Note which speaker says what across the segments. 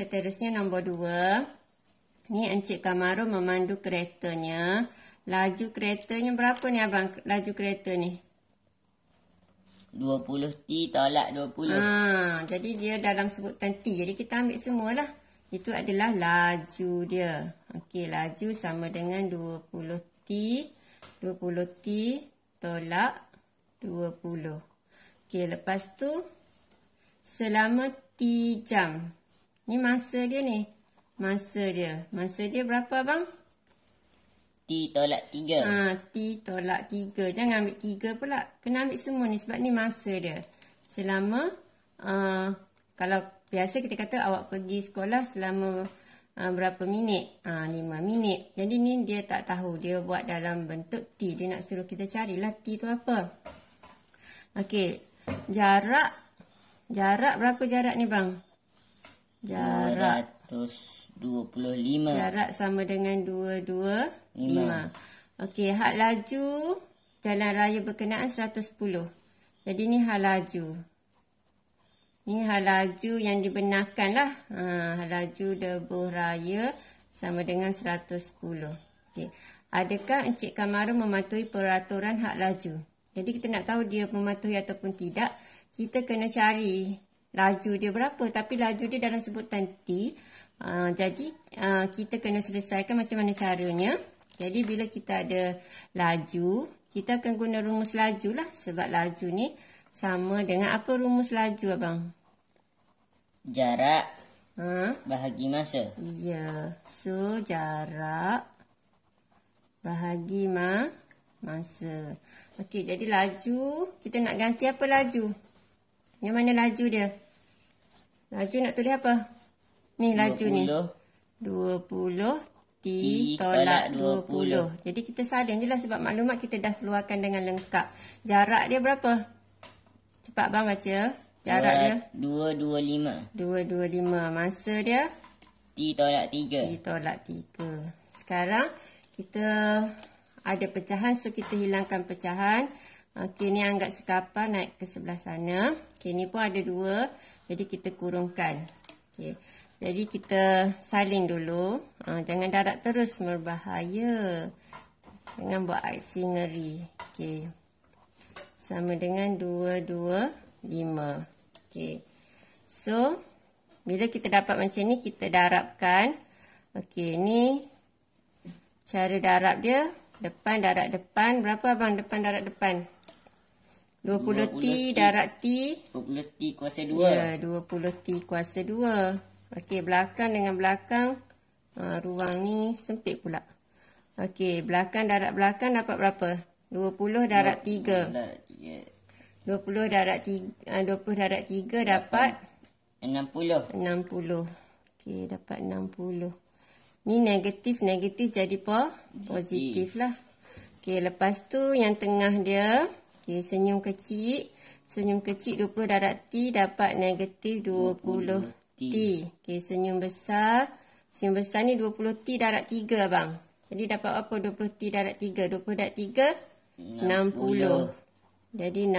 Speaker 1: seterusnya nombor dua. Ni Encik Kamarul memandu keretanya. Laju keretanya berapa ni abang? Laju kereta ni.
Speaker 2: 20T tolak 20.
Speaker 1: Ha, jadi dia dalam sebutan T. Jadi kita ambil semualah. Itu adalah laju dia. Okey, laju sama dengan 20T. 20T tolak 20. Okey, lepas tu selama T jam. Ni masa dia ni. Masa dia. Masa dia berapa bang? T tolak tiga. Ah, T tolak tiga. Jangan ambil tiga pula. Kena ambil semua ni sebab ni masa dia. Selama uh, kalau biasa kita kata awak pergi sekolah selama uh, berapa minit? Ah, uh, minit. Jadi ni dia tak tahu. Dia buat dalam bentuk T. Dia nak suruh kita carilah T tu apa. Okey. Jarak jarak berapa jarak ni bang?
Speaker 2: jarak 225 jarak
Speaker 1: sama dengan 225 okey hak laju jalan raya berkenaan 110 jadi ni hak laju ni hak laju yang dibenarkanlah ha Hak laju debuh raya sama dengan 110 okey adakah encik kamaru mematuhi peraturan hak laju jadi kita nak tahu dia mematuhi ataupun tidak kita kena cari laju dia berapa tapi laju dia dalam sebutan T uh, ah, jadi uh, kita kena selesaikan macam mana caranya jadi bila kita ada laju kita akan guna rumus laju lah sebab laju ni sama dengan apa rumus laju abang
Speaker 2: jarak ha? bahagi masa ya
Speaker 1: yeah. so jarak bahagi ma masa Okey, jadi laju kita nak ganti apa laju yang mana laju dia? Laju nak tulis apa? Ni laju 20. ni. 20 T, T tolak 20. 20. Jadi kita sadar je lah sebab maklumat kita dah keluarkan dengan lengkap. Jarak dia berapa? Cepat abang baca. Jarak
Speaker 2: 2, dia? 225. 225. Masa dia? T tolak 3.
Speaker 1: T tolak
Speaker 2: 3.
Speaker 1: Sekarang kita ada pecahan so kita hilangkan Pecahan. Okey, ni anggap sekapar naik ke sebelah sana. Okey, ni pun ada dua. Jadi, kita kurungkan. Okey. Jadi, kita saling dulu. Ha, jangan darat terus. Merbahaya. Jangan buat aksi ngeri. Okey. Sama dengan 2, 2, 5. Okey. So, bila kita dapat macam ni, kita darabkan. Okey, ni cara darab dia. Depan, darab depan. Berapa abang depan, darab depan? 20, 20 T darat T.
Speaker 2: 20 T kuasa 2. Ya, yeah,
Speaker 1: 20 T kuasa 2. Okey, belakang dengan belakang. Ha, ruang ni sempit pula. Okey, belakang darat belakang dapat berapa? 20 darat 3. Darat 3. 20 darat 3, 20 ha, darat 3 dapat?
Speaker 2: 60. 60.
Speaker 1: Okey, dapat 60. Ni negatif, negatif jadi apa? Positif. positif lah. Okey, lepas tu yang tengah dia. Okey, senyum kecil. Senyum kecil 20 darat T dapat negatif 20, 20 T. T. Okey, senyum besar. Senyum besar ni 20 T darat 3, abang. Jadi dapat apa 20 T darat 3? 20 darat 3? 60. 60. Jadi 60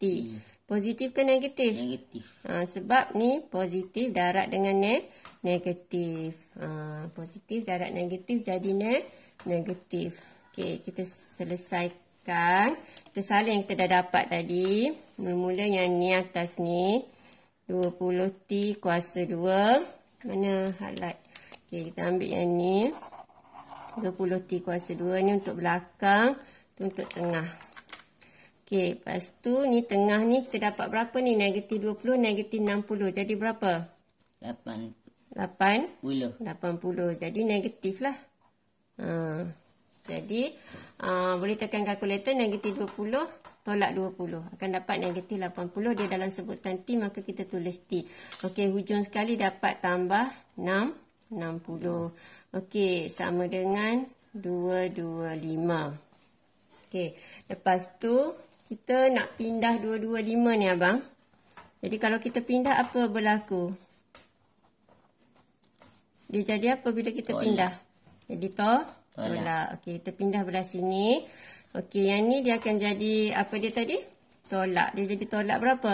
Speaker 1: T. Positif ke negatif? Negatif. Ha, sebab ni positif darat dengan ne negatif. Ha, positif darat negatif jadi ne negatif. Okey, kita selesaikan belakang. Kita salin yang kita dah dapat tadi. Bermula yang ni atas ni. 20T kuasa 2. Mana highlight? Okay, kita ambil yang ni. 20T kuasa 2 ni untuk belakang. Tu untuk tengah. Okey, lepas tu ni tengah ni kita dapat berapa ni? Negatif 20, negatif 60. Jadi berapa? 8. 8? 10. 80. Jadi negatif lah. Ha. Jadi aa, uh, boleh tekan kalkulator negatif 20 tolak 20. Akan dapat negatif 80. Dia dalam sebutan T maka kita tulis T. Okey hujung sekali dapat tambah 6. 60. Okey sama dengan 225. Okey lepas tu kita nak pindah 225 ni abang. Jadi kalau kita pindah apa berlaku? Dia jadi apa bila kita tolak. pindah? Jadi tolak tolak. Okey, kita pindah belah sini. Okey, yang ni dia akan jadi apa dia tadi? Tolak. Dia jadi tolak berapa?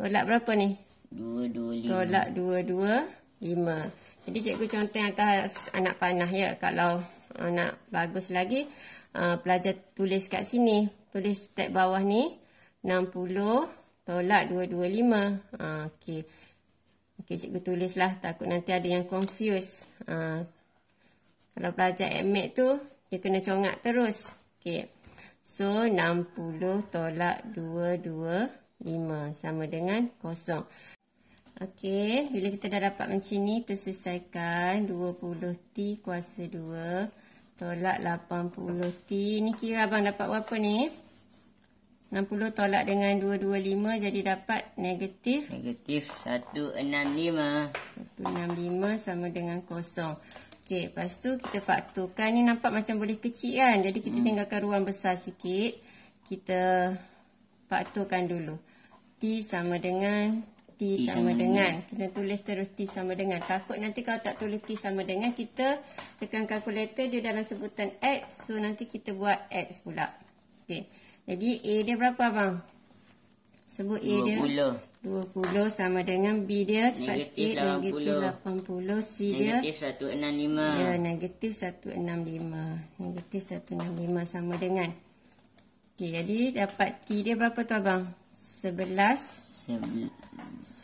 Speaker 1: Tolak berapa ni?
Speaker 2: 225. Tolak 225.
Speaker 1: Jadi cikgu contoh yang atas anak panah ya. Kalau anak bagus lagi, uh, pelajar tulis kat sini. Tulis tag bawah ni 60 tolak 225. Ah uh, okey. Okey cikgu tulislah takut nanti ada yang confuse. Ah uh, kalau pelajar admit tu, dia kena congak terus. Okey, So, 60 tolak 225 sama dengan kosong. Okey, bila kita dah dapat macam ni, selesaikan 20T kuasa 2 tolak 80T. Ni kira abang dapat berapa ni? 60 tolak dengan 225 jadi dapat negatif?
Speaker 2: Negatif 165. 165
Speaker 1: sama dengan kosong. Okay, Lepas tu kita fakturkan. Ni nampak macam boleh kecil kan. Jadi kita hmm. tinggalkan ruang besar sikit. Kita fakturkan dulu. T sama dengan T, T sama, sama dengan. dengan. Kita tulis terus T sama dengan. Takut nanti kalau tak tulis T sama dengan kita tekan kalkulator dia dalam sebutan X. So nanti kita buat X pula. Okay. Jadi A dia berapa abang? Sebut A 20. dia 20 sama dengan B dia cepat negatif sikit 80. negatif 80 C negatif
Speaker 2: dia
Speaker 1: negatif 165 ya negatif 165 negatif 165 sama dengan okey jadi dapat T dia berapa tu abang 11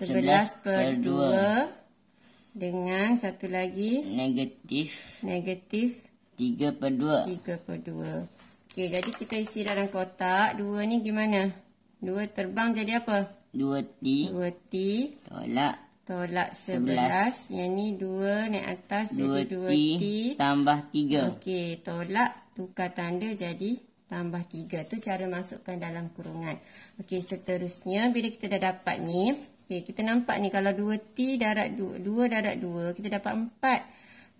Speaker 2: Sebelas 11 per
Speaker 1: 2. 2 dengan satu lagi
Speaker 2: negatif
Speaker 1: negatif
Speaker 2: 3 per 2 3 per 2
Speaker 1: okey jadi kita isi dalam kotak 2 ni gimana Dua terbang jadi apa?
Speaker 2: Dua T. Dua T. Tolak.
Speaker 1: Tolak sebelas. Yang ni dua naik atas dua jadi dua T.
Speaker 2: Tambah tiga.
Speaker 1: Okey. Tolak. Tukar tanda jadi tambah tiga. tu cara masukkan dalam kurungan. Okey. Seterusnya. Bila kita dah dapat ni. Okey. Kita nampak ni. Kalau dua T darat dua. Dua darat dua. Kita dapat empat.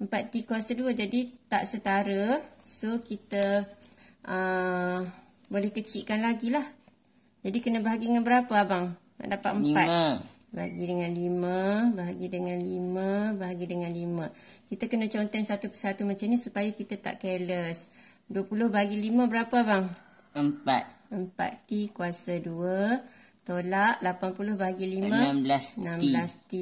Speaker 1: Empat T kuasa dua. Jadi tak setara. So kita... Uh, boleh kecikkan lagi lah jadi kena bahagi dengan berapa abang? Nak dapat 4. 5. Bahagi dengan 5, bahagi dengan 5, bahagi dengan 5. Kita kena conteng satu persatu macam ni supaya kita tak careless. 20 bahagi 5 berapa bang? 4. 4 T kuasa 2. Tolak 80 bahagi 5. 16 T. 16 T.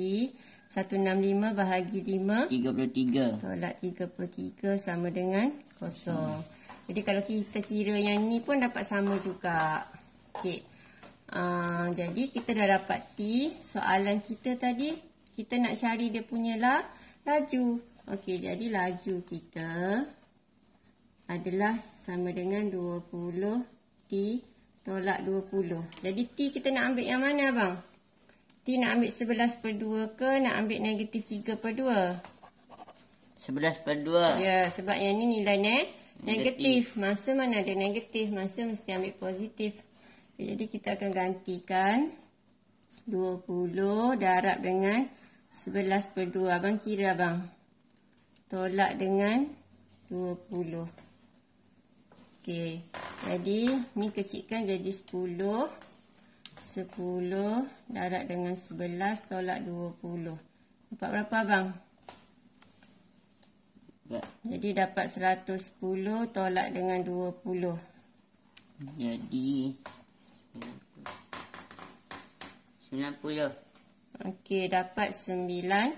Speaker 1: 165 bahagi 5.
Speaker 2: 33. Tolak
Speaker 1: 33 sama dengan kosong. Hmm. Jadi kalau kita kira yang ni pun dapat sama juga. Okey. Ah, jadi kita dah dapat T soalan kita tadi kita nak cari dia punya lah laju okey jadi laju kita adalah sama dengan 20 T tolak 20 jadi T kita nak ambil yang mana abang T nak ambil 11 per 2 ke nak ambil negatif 3 per 2
Speaker 2: 11 per 2 ya
Speaker 1: sebab yang ni nilai ne negatif. negatif masa mana ada negatif masa mesti ambil positif jadi kita akan gantikan 20 darab dengan 11 per 2. Abang kira abang. Tolak dengan 20. Okey. Jadi ni kecilkan jadi 10. 10 darab dengan 11 tolak 20. Dapat berapa abang? Jadi dapat 110 tolak dengan 20.
Speaker 2: Jadi... 90.
Speaker 1: Okey, dapat 9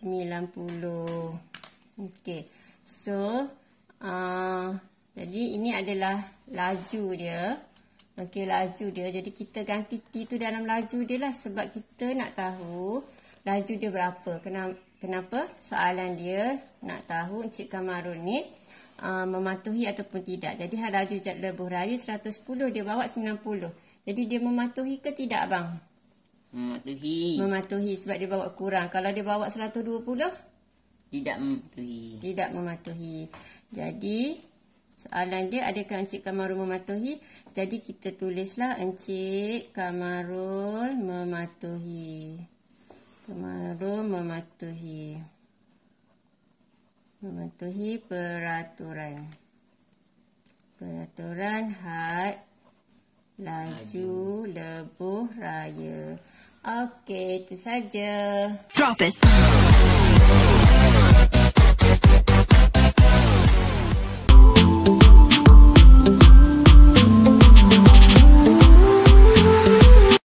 Speaker 1: 90. Okey. So, uh, jadi ini adalah laju dia. Okey, laju dia. Jadi kita ganti T tu dalam laju dia lah sebab kita nak tahu laju dia berapa. Kenapa? Kenapa? Soalan dia nak tahu Encik Kamarul ni uh, mematuhi ataupun tidak. Jadi hal laju jat lebuh raya 110 dia bawa 90. 90. Jadi dia mematuhi ke tidak abang?
Speaker 2: Mematuhi.
Speaker 1: Mematuhi sebab dia bawa kurang. Kalau dia bawa 120? Tidak
Speaker 2: mematuhi.
Speaker 1: Tidak mematuhi. Jadi soalan dia adakah Encik Kamarul mematuhi? Jadi kita tulislah Encik Kamarul mematuhi. Kamarul mematuhi. Mematuhi peraturan. Peraturan had laju lebuh raya. Okey, itu saja. Drop it.